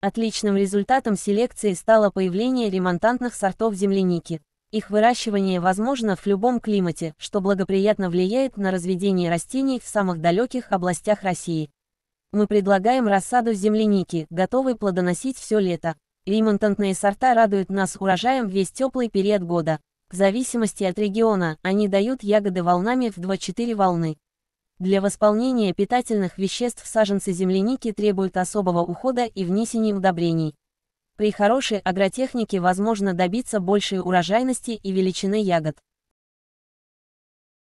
Отличным результатом селекции стало появление ремонтантных сортов земляники. Их выращивание возможно в любом климате, что благоприятно влияет на разведение растений в самых далеких областях России. Мы предлагаем рассаду земляники, готовой плодоносить все лето. Ремонтантные сорта радуют нас урожаем весь теплый период года. В зависимости от региона, они дают ягоды волнами в 2-4 волны. Для восполнения питательных веществ саженцы земляники требуют особого ухода и внесения удобрений. При хорошей агротехнике возможно добиться большей урожайности и величины ягод.